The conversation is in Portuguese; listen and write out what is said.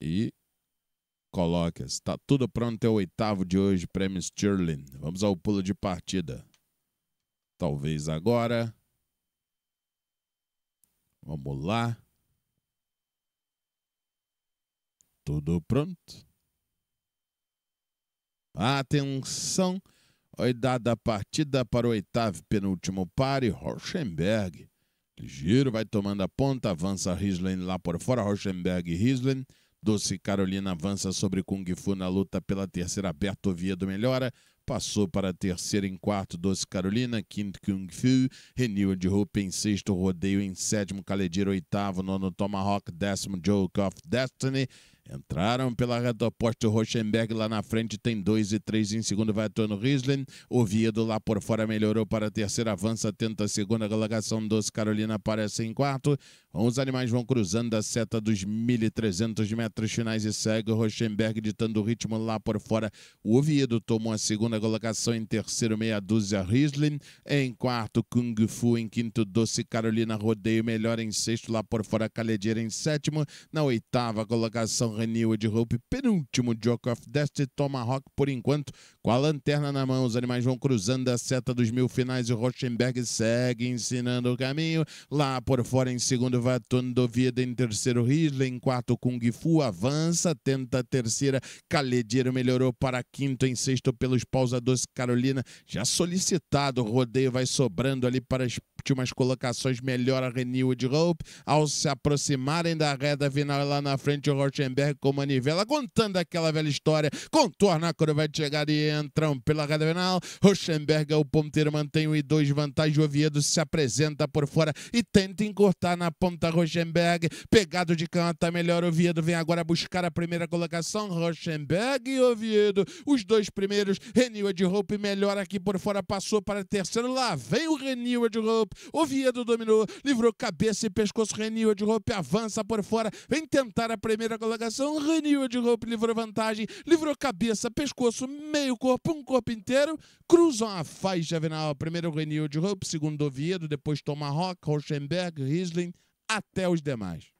e coloca. Está tudo pronto, é o oitavo de hoje, prêmio Sterling. Vamos ao pulo de partida. Talvez agora. Vamos lá. Tudo pronto. Atenção! Oidada a partida para o oitavo penúltimo pare, Rochenberg. Giro vai tomando a ponta, avança Rislen lá por fora, Rochenberg e Rislen. Doce Carolina avança sobre Kung Fu na luta pela terceira via do Melhora. Passou para terceiro em quarto, Doce Carolina, quinto Kung Fu, Renewed de Rupa em sexto, Rodeio em sétimo, Caledir oitavo, nono Tomahawk, décimo Joke of Destiny. Entraram pela reta oposta, Rochenberg lá na frente tem dois e três em segundo vai Tono Rislin, Oviedo lá por fora melhorou para a terceira, avança, tenta a segunda colocação, Doce Carolina aparece em quarto, os animais vão cruzando a seta dos 1.300 metros finais e segue o Rosenberg ditando o ritmo lá por fora. O Oviedo tomou a segunda colocação em terceiro, meia dúzia Riesling. Em quarto, Kung Fu. Em quinto, Doce Carolina Rodeio. Melhor em sexto, lá por fora, Caledeira em sétimo. Na oitava colocação, Renewed Hope. Penúltimo, Joke of Destiny. Tomahawk por enquanto. Com a lanterna na mão, os animais vão cruzando a seta dos mil finais e Rosenberg segue ensinando o caminho. Lá por fora, em segundo, Nova, Tondovida em terceiro, Risley em quarto, Kung Fu avança, tenta a terceira, Calediero melhorou para quinto, em sexto pelos Pausa Doce Carolina, já solicitado, o rodeio vai sobrando ali para as permitiu umas colocações melhor a Renewed de Hope. Ao se aproximarem da reta final lá na frente, o Rochenberg com manivela, contando aquela velha história, contorna a curva de chegada e entram pela reta final. Rochenberg é o ponteiro, mantém o I2 vantagem. O Oviedo se apresenta por fora e tenta encurtar na ponta Rochenberg. Pegado de canta, tá melhor Oviedo vem agora buscar a primeira colocação. Rochenberg e Oviedo, os dois primeiros. Renewed de Hope melhor aqui por fora, passou para terceiro. Lá vem o Renewed de Hope, Oviedo dominou, livrou cabeça e pescoço. Renil de Hope avança por fora, vem tentar a primeira colocação. Renil de Hope livrou vantagem, livrou cabeça, pescoço, meio corpo, um corpo inteiro. Cruzam a faixa final. Primeiro Renil de Hope, segundo Oviedo, depois Tomahawk, Rochenberg, Riesling, até os demais.